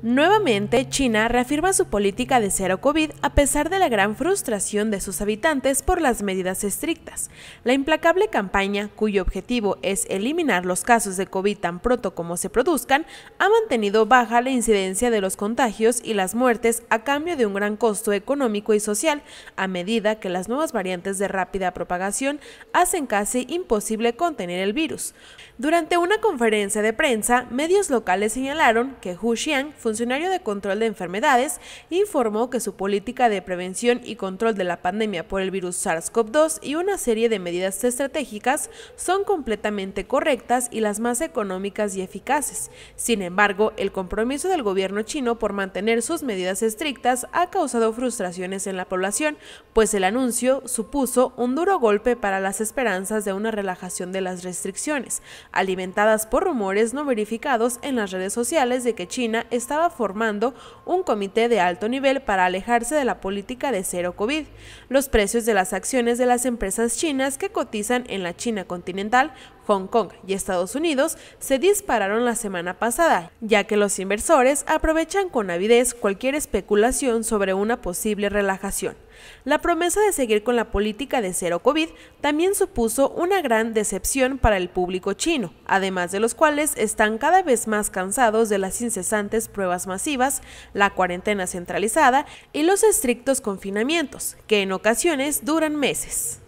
Nuevamente, China reafirma su política de cero COVID a pesar de la gran frustración de sus habitantes por las medidas estrictas. La implacable campaña, cuyo objetivo es eliminar los casos de COVID tan pronto como se produzcan, ha mantenido baja la incidencia de los contagios y las muertes a cambio de un gran costo económico y social, a medida que las nuevas variantes de rápida propagación hacen casi imposible contener el virus. Durante una conferencia de prensa, medios locales señalaron que Hu Xiang, funcionario de control de enfermedades, informó que su política de prevención y control de la pandemia por el virus SARS-CoV-2 y una serie de medidas estratégicas son completamente correctas y las más económicas y eficaces. Sin embargo, el compromiso del gobierno chino por mantener sus medidas estrictas ha causado frustraciones en la población, pues el anuncio supuso un duro golpe para las esperanzas de una relajación de las restricciones, alimentadas por rumores no verificados en las redes sociales de que China está formando un comité de alto nivel para alejarse de la política de cero COVID. Los precios de las acciones de las empresas chinas que cotizan en la China continental Hong Kong y Estados Unidos se dispararon la semana pasada, ya que los inversores aprovechan con avidez cualquier especulación sobre una posible relajación. La promesa de seguir con la política de cero COVID también supuso una gran decepción para el público chino, además de los cuales están cada vez más cansados de las incesantes pruebas masivas, la cuarentena centralizada y los estrictos confinamientos, que en ocasiones duran meses.